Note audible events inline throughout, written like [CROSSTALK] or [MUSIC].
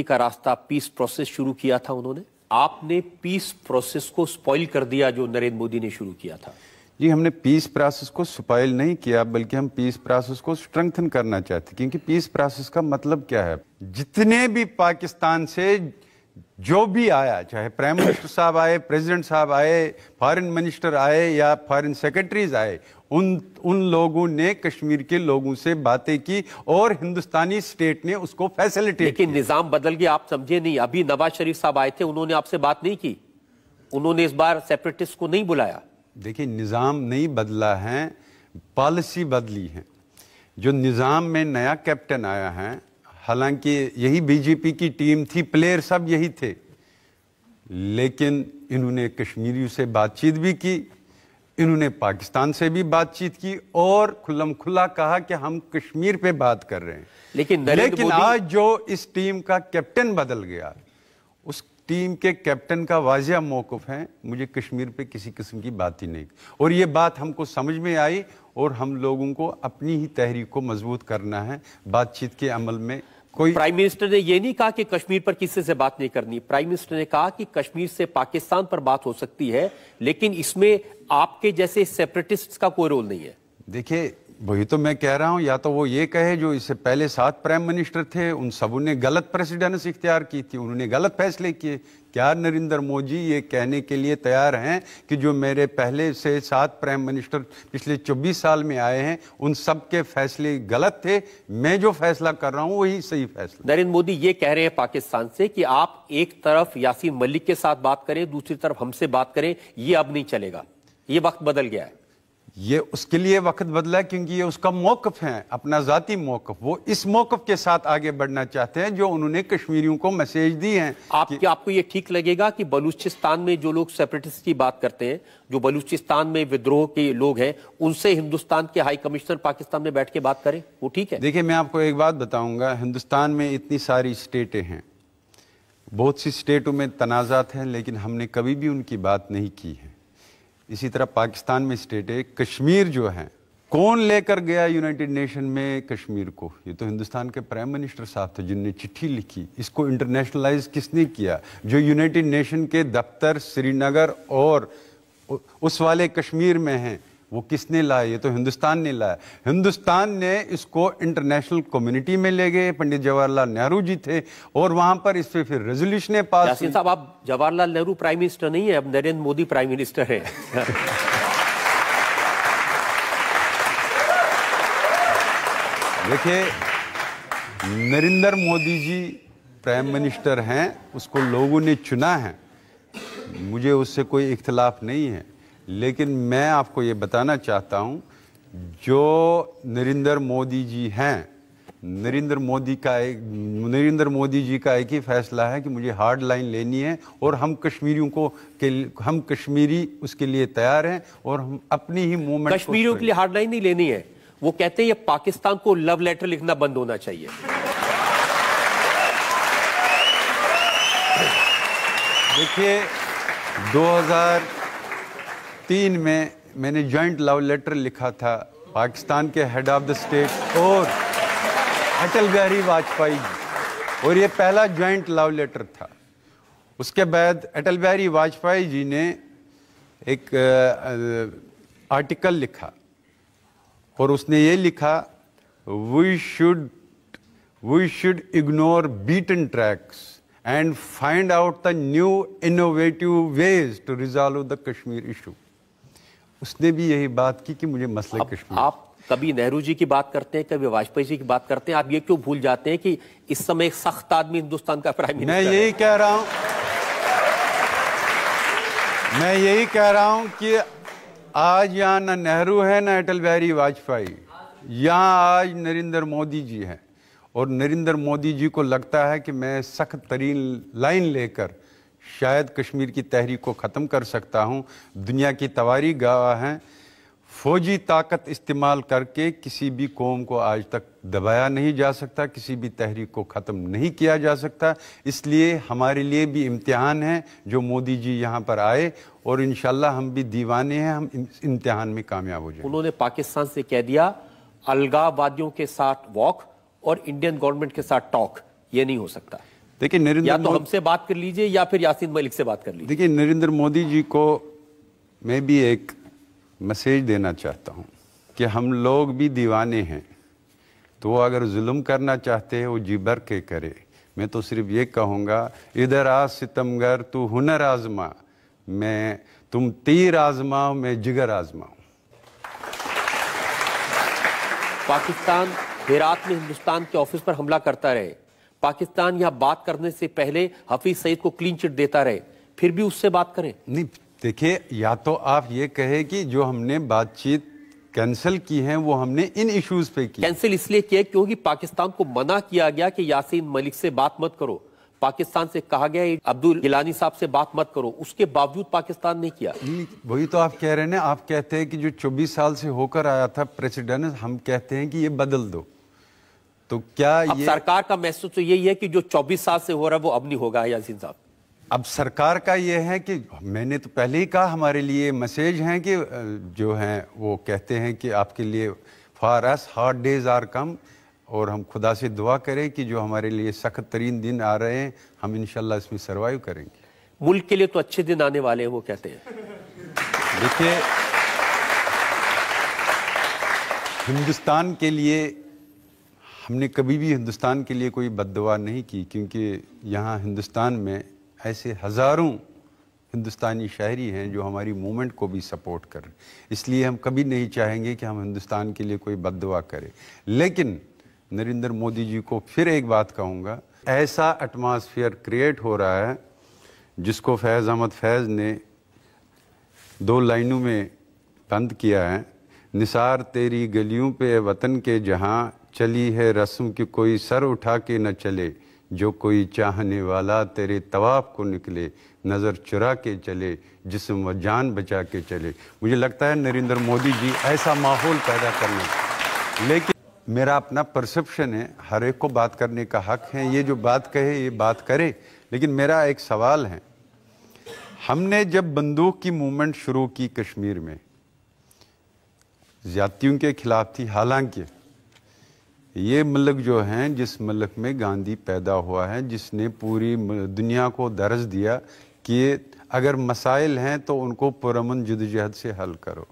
का रास्ता peace process शुरू किया था उन्होंने आपने पीस प्रोसेस को स्पॉइल कर दिया जो नरेंद्र मोदी ने शुरू किया था जी हमने पीस प्रोसेस को स्पॉइल नहीं किया बल्कि हम पीस प्रोसेस को स्ट्रेंथन करना चाहते क्योंकि पीस प्रोसेस का मतलब क्या है जितने भी पाकिस्तान से जो भी आया चाहे प्राइम मिनिस्टर साहब आए प्रेसिडेंट साहब आए फॉरेन मिनिस्टर आए या फॉरेन सेक्रेटरीज आए उन उन लोगों ने कश्मीर के लोगों से बातें की और हिंदुस्तानी स्टेट ने उसको फैसिलिटेट लेकिन निज़ाम बदल गया आप समझे नहीं अभी नवाज शरीफ साहब आए थे उन्होंने आपसे बात नहीं की उन्होंने इस बार सेपरेटिस्ट को नहीं बुलाया देखिए निज़ाम नहीं बदला है पॉलिसी बदली है जो निज़ाम में नया कैप्टन आया है हालांकि यही बीजेपी की टीम थी प्लेयर सब यही थे लेकिन इन्होंने कश्मीरियों से बातचीत भी की इन्होंने पाकिस्तान से भी बातचीत की और खुल्लम खुल्ला कहा कि हम कश्मीर पे बात कर रहे हैं लेकिन लेकिन आज जो इस टीम का कैप्टन बदल गया उस टीम के कैप्टन का वाजिया मौकफ है मुझे कश्मीर पे किसी किस्म की बात ही नहीं और ये बात हमको समझ में आई और हम लोगों को अपनी ही तहरीक को मजबूत करना है बातचीत के अमल में कोई प्राइम मिनिस्टर ने यह नहीं कहा कि कश्मीर पर किसी से बात नहीं करनी प्राइम मिनिस्टर ने कहा कि कश्मीर से पाकिस्तान पर बात हो सकती है लेकिन इसमें आपके जैसे सेपरेटिस्ट का कोई रोल नहीं है देखिए वही तो मैं कह रहा हूँ या तो वो ये कहे जो इससे पहले सात प्राइम मिनिस्टर थे उन सब ने गलत प्रेसिडेंस इख्तियार की थी उन्होंने गलत फैसले किए क्या नरेंद्र मोदी ये कहने के लिए तैयार हैं कि जो मेरे पहले से सात प्राइम मिनिस्टर पिछले 24 साल में आए हैं उन सब के फैसले गलत थे मैं जो फैसला कर रहा हूँ वही सही फैसला नरेंद्र मोदी ये कह रहे हैं पाकिस्तान से कि आप एक तरफ यासिन मलिक के साथ बात करें दूसरी तरफ हमसे बात करें ये अब नहीं चलेगा ये वक्त बदल गया है ये उसके लिए वक्त बदला है क्योंकि ये उसका मौकफ है अपना ज़ाती मौकफ वो इस मौकफ के साथ आगे बढ़ना चाहते हैं जो उन्होंने कश्मीरियों को मैसेज दी है आप कि... आपको ये ठीक लगेगा कि बलूचिस्तान में जो लोग सेपरेटिस्ट की बात करते हैं जो बलूचिस्तान में विद्रोह के लोग हैं उनसे हिंदुस्तान के हाई कमिश्नर पाकिस्तान में बैठ के बात करें वो ठीक है देखिये मैं आपको एक बात बताऊंगा हिंदुस्तान में इतनी सारी स्टेटें हैं बहुत सी स्टेटों में तनाज़ात हैं लेकिन हमने कभी भी उनकी बात नहीं की है इसी तरह पाकिस्तान में स्टेट है कश्मीर जो है कौन लेकर गया यूनाइटेड नेशन में कश्मीर को ये तो हिंदुस्तान के प्राइम मिनिस्टर साहब थे जिनने चिट्ठी लिखी इसको इंटरनेशनलाइज किसने किया जो यूनाइटेड नेशन के दफ्तर श्रीनगर और उस वाले कश्मीर में हैं वो किसने लाया ये तो हिंदुस्तान ने लाया हिंदुस्तान ने इसको इंटरनेशनल कम्युनिटी में ले गए पंडित जवाहरलाल नेहरू जी थे और वहां पर इस पर फिर रेजोल्यूशन पास साहब आप जवाहरलाल नेहरू प्राइम मिनिस्टर नहीं है अब नरेंद्र मोदी प्राइम मिनिस्टर है देखिए नरेंद्र मोदी जी प्राइम मिनिस्टर हैं उसको लोगों ने चुना है मुझे उससे कोई इख्तलाफ नहीं है लेकिन मैं आपको ये बताना चाहता हूँ जो नरेंद्र मोदी जी हैं नरेंद्र मोदी का एक नरेंद्र मोदी जी का एक ही फैसला है कि मुझे हार्ड लाइन लेनी है और हम कश्मीरियों को के हम कश्मीरी उसके लिए तैयार हैं और हम अपनी ही मूवमेंट कश्मीरियों के लिए हार्ड लाइन नहीं लेनी है वो कहते हैं ये पाकिस्तान को लव लेटर लिखना बंद होना चाहिए देखिए 2000 तीन में मैंने जॉइंट लव लेटर लिखा था पाकिस्तान के हेड ऑफ द स्टेट और अटल बिहारी वाजपेयी जी और ये पहला जॉइंट लव लेटर था उसके बाद अटल बिहारी वाजपेयी जी ने एक आर्टिकल लिखा और उसने ये लिखा we should we should ignore beaten tracks and find out the new innovative ways to resolve the Kashmir issue उसने भी यही बात की कि मुझे मसले कश्मीर आप कभी नेहरू जी की बात करते हैं कभी वाजपेयी जी की बात करते हैं आप ये क्यों भूल जाते हैं कि इस समय एक सख्त आदमी हिंदुस्तान का प्राइम मिनिस्टर मैं यही कह रहा हूं मैं यही कह रहा हूं कि आज यहाँ ना नेहरू है ना अटल बिहारी वाजपेयी यहाँ आज नरेंद्र मोदी जी हैं और नरेंद्र मोदी जी को लगता है कि मैं सख्त तरीन लाइन लेकर शायद कश्मीर की तहरीक को ख़त्म कर सकता हूँ दुनिया की तवारी गवाह हैं फौजी ताकत इस्तेमाल करके किसी भी कौम को आज तक दबाया नहीं जा सकता किसी भी तहरीक को ख़त्म नहीं किया जा सकता इसलिए हमारे लिए भी इम्तिहान है जो मोदी जी यहाँ पर आए और इन हम भी दीवाने हैं हम इम्तिहान में कामयाब हो जाए उन्होंने पाकिस्तान से कह दिया अलगावादियों के साथ वॉक और इंडियन गवर्नमेंट के साथ टॉक ये नहीं हो सकता देखिए नरेंद्र या तो हमसे बात कर लीजिए या फिर यासिन मलिक से बात कर लीजिए देखिए नरेंद्र मोदी जी को मैं भी एक मैसेज देना चाहता हूँ कि हम लोग भी दीवाने हैं तो वो अगर जुल्म करना चाहते हैं वो जी भर के करे मैं तो सिर्फ ये कहूँगा इधर आ सितमगर तू हुनर आजमा मैं तुम तीर आजमाओ मैं जिगर आजमाऊ पाकिस्तान हेरात में हिंदुस्तान के ऑफिस पर हमला करता रहे पाकिस्तान यहाँ बात करने से पहले हफीज सईद को क्लीन चिट देता रहे फिर भी उससे बात करें नहीं देखिए या तो आप ये कहे कि जो हमने बातचीत कैंसिल की है वो हमने इन इश्यूज पे की कैंसिल इसलिए किया क्योंकि पाकिस्तान को मना किया गया कि यासीन मलिक से बात मत करो पाकिस्तान से कहा गया अब्दुल गिलानी साहब से बात मत करो उसके बावजूद पाकिस्तान ने किया वही तो आप कह रहे हैं ना आप कहते हैं कि जो 24 साल से होकर आया था प्रेसिडेंट हम कहते हैं कि ये बदल दो तो क्या ये सरकार का मैसेज तो यही है कि जो 24 साल से हो रहा है वो अब नहीं होगा यासीन साहब अब सरकार का ये है कि मैंने तो पहले ही कहा हमारे लिए मैसेज हैं कि जो हैं वो कहते हैं कि आपके लिए far as hard days are come और हम खुदा से दुआ करें कि जो हमारे लिए सख्त तरीन दिन आ रहे हैं हम इनशाला इसमें सर्वाइव करेंगे मुल्क के लिए तो अच्छे दिन आने वाले हैं वो कहते हैं देखिए हिंदुस्तान के लिए हमने कभी भी हिंदुस्तान के लिए कोई बददुआ नहीं की क्योंकि यहाँ हिंदुस्तान में ऐसे हज़ारों हिंदुस्तानी शहरी हैं जो हमारी मूवमेंट को भी सपोर्ट कर रहे इसलिए हम कभी नहीं चाहेंगे कि हम हिंदुस्तान के लिए कोई बददुआ करें लेकिन नरेंद्र मोदी जी को फिर एक बात कहूँगा ऐसा एटमॉस्फेयर क्रिएट हो रहा है जिसको फैज़ अहमद फैज़ ने दो लाइनों में बंद किया है निसार तेरी गलियों पे वतन के जहाँ चली है रस्म की कोई सर उठा के न चले जो कोई चाहने वाला तेरे तवाफ को निकले नज़र चुरा के चले जिसम व जान बचा के चले मुझे लगता है नरेंद्र मोदी जी ऐसा माहौल पैदा करने लेकिन मेरा अपना परसेप्शन है हर एक को बात करने का हक है ये जो बात कहे ये बात करे लेकिन मेरा एक सवाल है हमने जब बंदूक की मूवमेंट शुरू की कश्मीर में ज़्यादतियों के खिलाफ थी हालांकि ये मलक जो हैं जिस मलक में गांधी पैदा हुआ है जिसने पूरी दुनिया को दर्ज दिया कि अगर मसाइल हैं तो उनको पुरमन जदोजहद से हल करो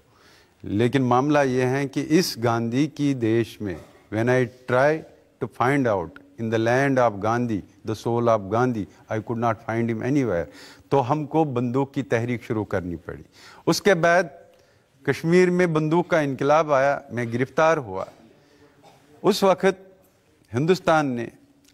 लेकिन मामला ये है कि इस गांधी की देश में when I try to find out in the land of Gandhi the soul of Gandhi I could not find him anywhere तो हमको बंदूक की तहरीक शुरू करनी पड़ी उसके बाद कश्मीर में बंदूक का इनकलाब आया मैं गिरफ़्तार हुआ उस वक़्त हिंदुस्तान ने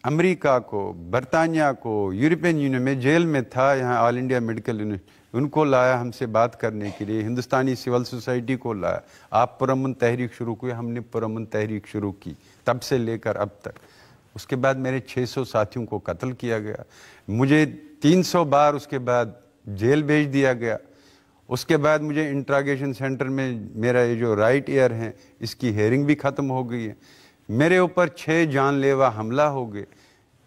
अमेरिका को बरतानिया को यूरोपियन यूनियन में जेल में था यहाँ ऑल इंडिया मेडिकल यूनिवर्सिटी उनको लाया हमसे बात करने के लिए हिंदुस्तानी सिविल सोसाइटी को लाया आप पुरमन तहरीक शुरू की हमने पुरमन तहरीक शुरू की तब से लेकर अब तक उसके बाद मेरे 600 साथियों को कत्ल किया गया मुझे 300 बार उसके बाद जेल भेज दिया गया उसके बाद मुझे इंट्रागेशन सेंटर में मेरा ये जो राइट ईयर है इसकी हेयरिंग भी ख़त्म हो गई है मेरे ऊपर छः जानलेवा हमला हो गए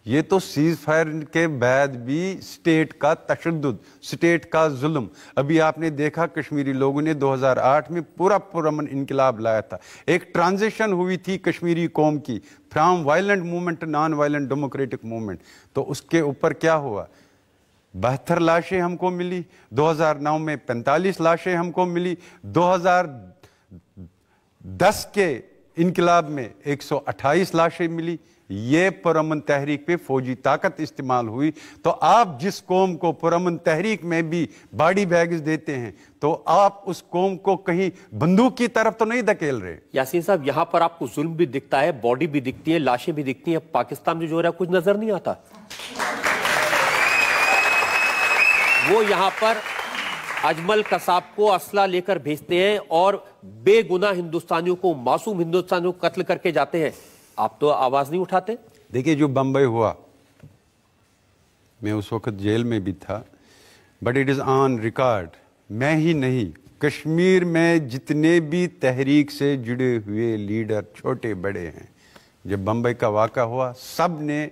ये तो सीज फायर के बाद भी स्टेट का तशद स्टेट का जुल्म अभी आपने देखा कश्मीरी लोगों ने 2008 में पूरा पुरमन इनकलाब लाया था एक ट्रांजिशन हुई थी कश्मीरी कौम की from violent movement non violent democratic movement तो उसके ऊपर क्या हुआ बहत्तर लाशें हमको मिली 2009 में 45 लाशें हमको मिली 2010 के इनकलाब में 128 लाशें मिली ये पुरमन तहरीक पे फौजी ताकत इस्तेमाल हुई तो आप जिस कौम को पुरमन तहरीक में भी बाडी बैग्स देते हैं तो आप उस कौम को कहीं बंदूक की तरफ तो नहीं धकेल रहे यासीन साहब यहाँ पर आपको जुल्म भी दिखता है बॉडी भी दिखती है लाशें भी दिखती है पाकिस्तान में जो है कुछ नजर नहीं आता वो यहाँ पर अजमल कसाब को असला लेकर भेजते हैं और बेगुना हिंदुस्तानियों को मासूम हिंदुस्तानियों को कत्ल करके जाते हैं आप तो आवाज नहीं उठाते देखिए जो बम्बई हुआ मैं उस वक्त जेल में भी था but it is on record मैं ही नहीं कश्मीर में जितने भी तहरीक से जुड़े हुए लीडर छोटे बड़े हैं जब बम्बई का वाक़ा हुआ सब ने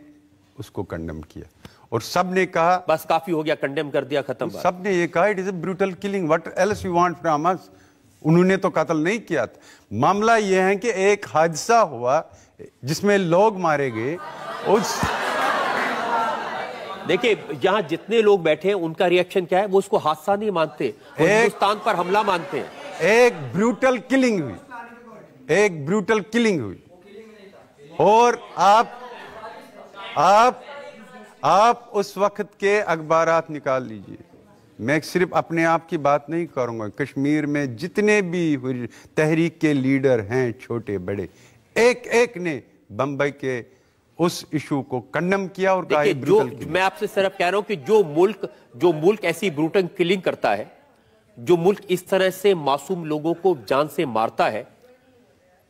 उसको कंडम किया और सब ने कहा बस काफी हो गया कंडेम कर दिया खत्म सब ने ये कहा it is a brutal killing what else you want from us उन्होंने तो कत्ल नहीं किया था मामला यह है कि एक हादसा हुआ जिसमें लोग मारे गए उस देखिए यहां जितने लोग बैठे हैं उनका रिएक्शन क्या है वो उसको हादसा नहीं मानते हिंदुस्तान पर हमला मानते हैं एक ब्रूटल किलिंग हुई एक ब्रूटल किलिंग हुई और आप आप आप उस वक्त के अखबार निकाल लीजिए मैं सिर्फ अपने आप की बात नहीं करूंगा कश्मीर में जितने भी तहरीक के लीडर हैं छोटे बड़े एक एक ने बम्बई के उस इशू को कंडम किया और कहा जो मैं आपसे सिर्फ कह रहा हूं कि जो मुल्क जो मुल्क ऐसी ब्रूटन किलिंग करता है जो मुल्क इस तरह से मासूम लोगों को जान से मारता है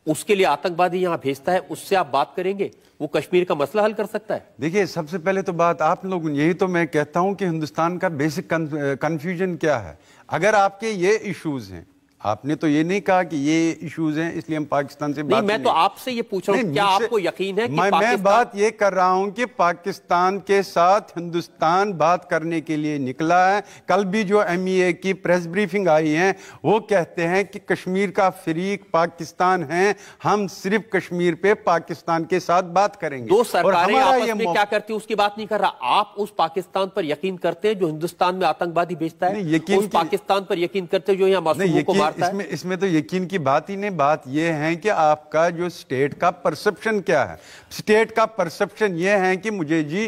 उसके लिए आतंकवादी यहाँ भेजता है उससे आप बात करेंगे वो कश्मीर का मसला हल कर सकता है देखिए सबसे पहले तो बात आप लोग यही तो मैं कहता हूँ कि हिंदुस्तान का बेसिक कंफ्यूजन क्या है अगर आपके ये इश्यूज हैं आपने तो ये नहीं कहा कि ये इश्यूज हैं इसलिए हम पाकिस्तान से बात मैं तो आपसे ये पूछ रहा हूँ क्या आपको यकीन है कि मैं, मैं बात ये कर रहा हूँ कि पाकिस्तान के साथ हिंदुस्तान बात करने के लिए निकला है कल भी जो एम e की प्रेस ब्रीफिंग आई है वो कहते हैं कि कश्मीर का फरीक पाकिस्तान है हम सिर्फ कश्मीर पे पाकिस्तान के साथ बात करेंगे दो सरकारें क्या करती उसकी बात नहीं कर रहा आप उस पाकिस्तान पर यकीन करते हैं जो हिंदुस्तान में आतंकवादी भेजता है पाकिस्तान पर यकीन करते हैं जो यहाँ मारता इसमें है? इसमें तो यकीन की बात ही नहीं बात यह है कि आपका जो स्टेट का परसेप्शन क्या है स्टेट का परसेप्शन यह है कि मुझे जी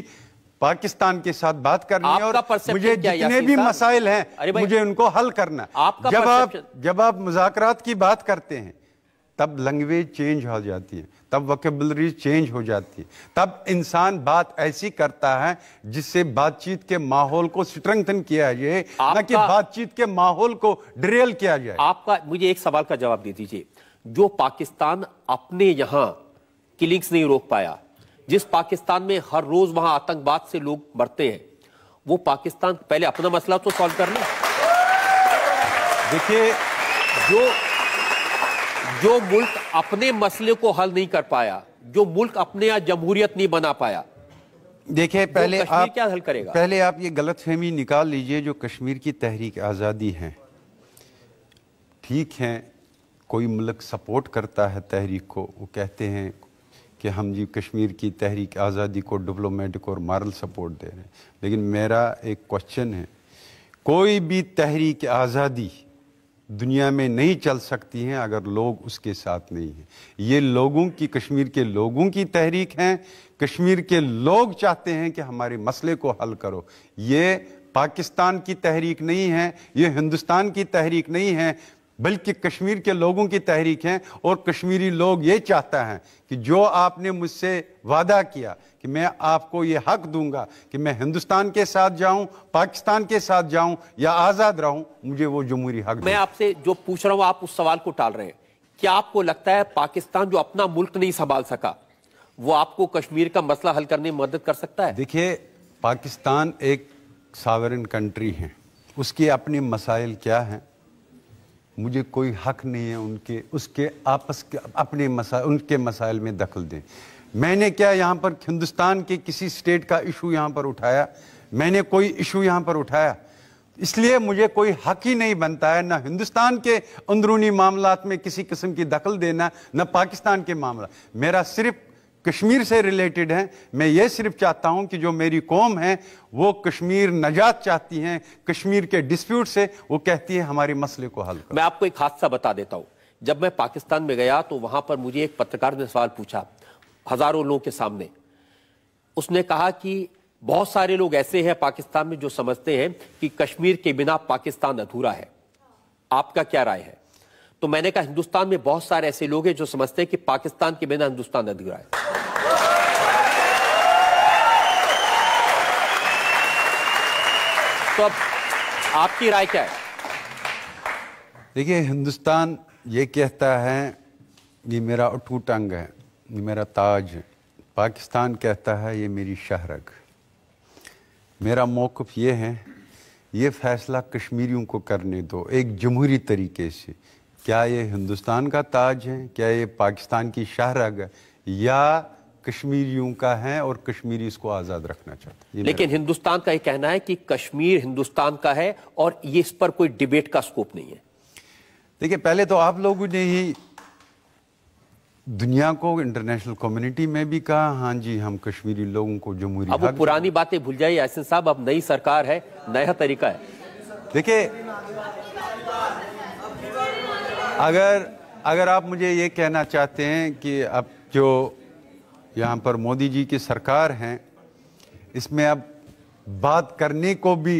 पाकिस्तान के साथ बात करनी है और मुझे जितने भी मसाइल हैं मुझे उनको हल करना जब आप जब आप मुजाकरात की बात करते हैं तब लैंग्वेज चेंज हो जाती है तब वकेबलरी चेंज हो जाती है तब इंसान बात ऐसी करता है जिससे बातचीत के माहौल को स्ट्रेंथन किया जाए ना कि बातचीत के माहौल को ड्रेल किया जाए आपका मुझे एक सवाल का जवाब दे दीजिए जो पाकिस्तान अपने यहां किलिंग्स नहीं रोक पाया जिस पाकिस्तान में हर रोज वहां आतंकवाद से लोग मरते हैं वो पाकिस्तान पहले अपना मसला तो सॉल्व कर लो देखिए जो जो मुल्क अपने मसले को हल नहीं कर पाया जो मुल्क अपने यहाँ जमहूरियत नहीं बना पाया देखिए पहले आप क्या हल करेगा पहले आप ये गलत फहमी निकाल लीजिए जो कश्मीर की तहरीक आज़ादी है ठीक है कोई मुल्क सपोर्ट करता है तहरीक को वो कहते हैं कि हम जी कश्मीर की तहरीक आज़ादी को डिप्लोमेटिक और मॉरल सपोर्ट दे रहे हैं लेकिन मेरा एक क्वेश्चन है कोई भी तहरीक आज़ादी दुनिया में नहीं चल सकती हैं अगर लोग उसके साथ नहीं हैं ये लोगों की कश्मीर के लोगों की तहरीक हैं कश्मीर के लोग चाहते हैं कि हमारे मसले को हल करो ये पाकिस्तान की तहरीक नहीं है ये हिंदुस्तान की तहरीक नहीं है बल्कि कश्मीर के लोगों की तहरीक है और कश्मीरी लोग ये चाहता है कि जो आपने मुझसे वादा किया कि मैं आपको ये हक दूंगा कि मैं हिंदुस्तान के साथ जाऊं पाकिस्तान के साथ जाऊं या आज़ाद रहूं मुझे वो जमहूरी हक मैं आपसे जो पूछ रहा हूं आप उस सवाल को टाल रहे हैं क्या आपको लगता है पाकिस्तान जो अपना मुल्क नहीं संभाल सका वो आपको कश्मीर का मसला हल करने में मदद कर सकता है देखिए पाकिस्तान एक सावरन कंट्री है उसके अपने मसाइल क्या हैं मुझे कोई हक नहीं है उनके उसके आपस के अपने मसा उनके मसाइल में दखल दें मैंने क्या यहाँ पर हिंदुस्तान के किसी स्टेट का इशू यहाँ पर उठाया मैंने कोई इशू यहाँ पर उठाया इसलिए मुझे कोई हक ही नहीं बनता है ना हिंदुस्तान के अंदरूनी मामला में किसी किस्म की दखल देना ना पाकिस्तान के मामला मेरा सिर्फ कश्मीर से रिलेटेड हैं मैं ये सिर्फ चाहता हूं कि जो मेरी कौम है वो कश्मीर नजात चाहती हैं कश्मीर के डिस्प्यूट से वो कहती है हमारे मसले को हल मैं आपको एक हादसा बता देता हूँ जब मैं पाकिस्तान में गया तो वहां पर मुझे एक पत्रकार ने सवाल पूछा हजारों लोगों के सामने उसने कहा कि बहुत सारे लोग ऐसे हैं पाकिस्तान में जो समझते हैं कि कश्मीर के बिना पाकिस्तान अधूरा है आपका क्या राय है तो मैंने कहा हिंदुस्तान में बहुत सारे ऐसे लोग हैं जो समझते हैं कि पाकिस्तान के बिना हिंदुस्तान अधूरा है तो अब आपकी राय क्या है देखिए हिंदुस्तान ये कहता है ये मेरा अटूट अंग है ये मेरा ताज है पाकिस्तान कहता है ये मेरी शहरग मेरा मौकफ़ ये है ये फ़ैसला कश्मीरियों को करने दो एक जमहूरी तरीके से क्या ये हिंदुस्तान का ताज है क्या ये पाकिस्तान की शाहरग है या कश्मीरियों का है और कश्मीरी इसको आज़ाद रखना चाहते हैं लेकिन हिंदुस्तान का ये कहना है कि कश्मीर हिंदुस्तान का है और ये इस पर कोई डिबेट का स्कोप नहीं है देखिए पहले तो आप लोगों ने ही दुनिया को इंटरनेशनल कम्युनिटी में भी कहा हाँ जी हम कश्मीरी लोगों को जमहूरी अब पुरानी बातें भूल जाइए ऐसे साहब अब नई सरकार है नया तरीका है देखिए अगर अगर आप मुझे ये कहना चाहते हैं कि अब जो यहाँ पर मोदी जी की सरकार है इसमें अब बात करने को भी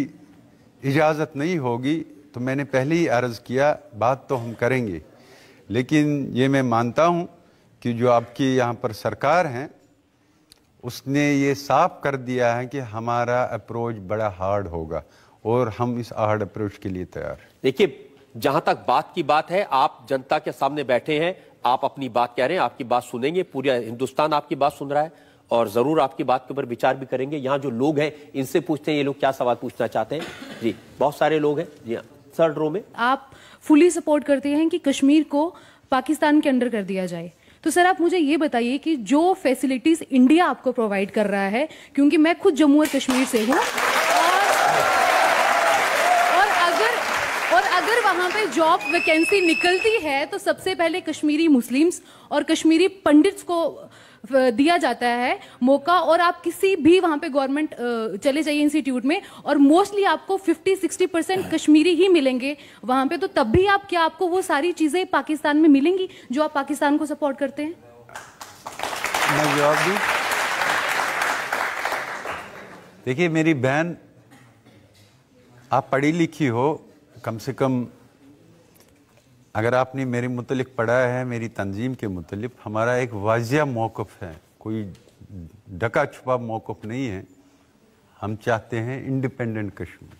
इजाज़त नहीं होगी तो मैंने पहले ही अर्ज़ किया बात तो हम करेंगे लेकिन ये मैं मानता हूँ कि जो आपकी यहाँ पर सरकार है उसने ये साफ कर दिया है कि हमारा अप्रोच बड़ा हार्ड होगा और हम इस हार्ड अप्रोच के लिए तैयार देखिए जहां तक बात की बात है आप जनता के सामने बैठे हैं आप अपनी बात कह रहे हैं आपकी बात सुनेंगे पूरा हिंदुस्तान आपकी बात सुन रहा है और जरूर आपकी बात के ऊपर विचार भी करेंगे यहाँ जो लोग हैं इनसे पूछते हैं ये लोग क्या सवाल पूछना चाहते हैं जी बहुत सारे लोग हैं जी हाँ थर्ड रो में आप फुली सपोर्ट करते हैं कि कश्मीर को पाकिस्तान के अंडर कर दिया जाए तो सर आप मुझे ये बताइए कि जो फैसिलिटीज इंडिया आपको प्रोवाइड कर रहा है क्योंकि मैं खुद जम्मू और कश्मीर से हूँ वहाँ पे जॉब वैकेंसी निकलती है तो सबसे पहले कश्मीरी मुस्लिम्स और कश्मीरी पंडित्स को दिया जाता है मौका और आप किसी भी वहाँ पे गवर्नमेंट चले जाइए इंस्टीट्यूट में और मोस्टली आपको 50-60 परसेंट कश्मीरी ही मिलेंगे वहाँ पे तो तब भी आप क्या आपको वो सारी चीज़ें पाकिस्तान में मिलेंगी जो आप पाकिस्तान को सपोर्ट करते हैं देखिए मेरी बहन आप पढ़ी लिखी हो कम से कम अगर आपने मेरे मुतलिक पढ़ा है मेरी तंजीम के मुतलिक हमारा एक वाजिया मौक़ है कोई ढका छुपा मौक़ नहीं है हम चाहते हैं इंडिपेंडेंट कश्मीर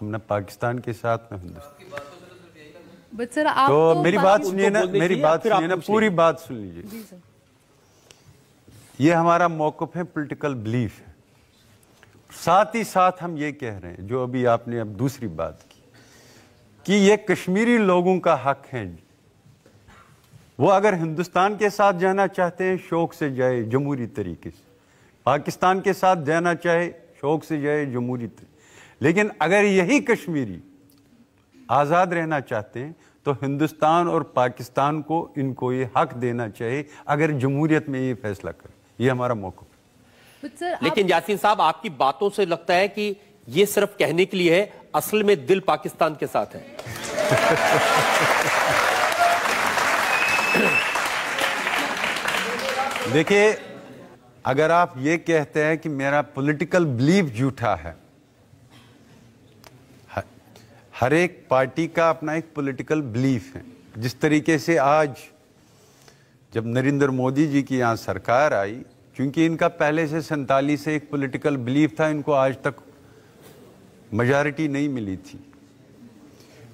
हम ना पाकिस्तान के साथ ना हिंदुस्तान आप तो, तो मेरी बात सुनिए ना मेरी बात सुनिए ना पूरी बात सुन लीजिए ये हमारा मौकफ़ है पोलिटिकल बिलीफ है साथ ही साथ हम ये कह रहे हैं जो अभी आपने अब दूसरी बात की कि ये कश्मीरी लोगों का हक है वो अगर हिंदुस्तान के साथ जाना चाहते हैं शौक से जाए जमहूरी तरीके से पाकिस्तान के साथ जाना चाहे शौक से जाए जमहूरी लेकिन अगर यही कश्मीरी आज़ाद रहना चाहते हैं तो हिंदुस्तान और पाकिस्तान को इनको ये हक देना चाहिए अगर जमहूरियत में ये फैसला करें ये हमारा मौका लेकिन यासिन साहब आपकी बातों से लगता है कि ये सिर्फ कहने के लिए है असल में दिल पाकिस्तान के साथ है [COUGHS] देखिए अगर आप ये कहते हैं कि मेरा पॉलिटिकल बिलीव झूठा है हर एक पार्टी का अपना एक पॉलिटिकल बिलीफ है जिस तरीके से आज जब नरेंद्र मोदी जी की यहाँ सरकार आई क्योंकि इनका पहले से सैंतालीस से एक पॉलिटिकल बिलीफ था इनको आज तक मजारिटी नहीं मिली थी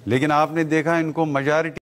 लेकिन आपने देखा इनको मजारिटी